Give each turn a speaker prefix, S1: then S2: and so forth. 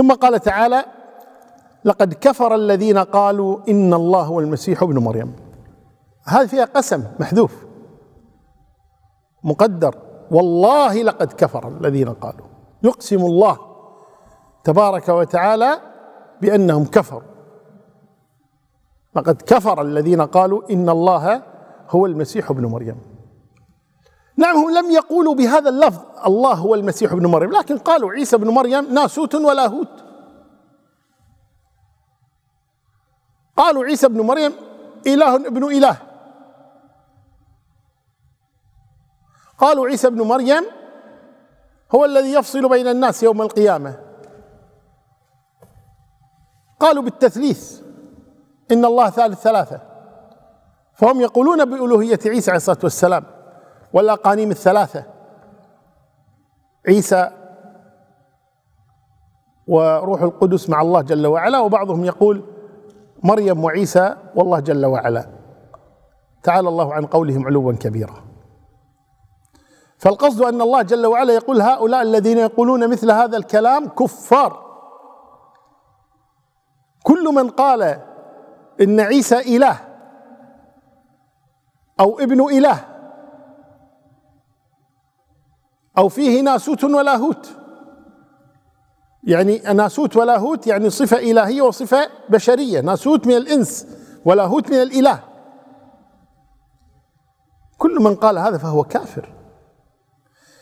S1: ثم قال تعالى لقد كفر الذين قالوا إن الله هو المسيح ابن مريم هذه فيها قسم محذوف مقدر والله لقد كفر الذين قالوا يقسم الله تبارك وتعالى بأنهم كفروا لقد كفر الذين قالوا إن الله هو المسيح ابن مريم نعم هم لم يقولوا بهذا اللفظ الله هو المسيح ابن مريم لكن قالوا عيسى ابن مريم ناسوت ولاهوت قالوا عيسى ابن مريم إله ابن إله قالوا عيسى ابن مريم هو الذي يفصل بين الناس يوم القيامة قالوا بالتثليث إن الله ثالث ثلاثة فهم يقولون بألوهية عيسى عليه الصلاة والسلام والأقانيم الثلاثة عيسى وروح القدس مع الله جل وعلا وبعضهم يقول مريم وعيسى والله جل وعلا تعالى الله عن قولهم علوا كبيرا فالقصد ان الله جل وعلا يقول هؤلاء الذين يقولون مثل هذا الكلام كفار كل من قال ان عيسى اله او ابن اله أو فيه ناسوت ولاهوت يعني ناسوت ولاهوت يعني صفة إلهية وصفة بشرية ناسوت من الإنس ولاهوت من الإله كل من قال هذا فهو كافر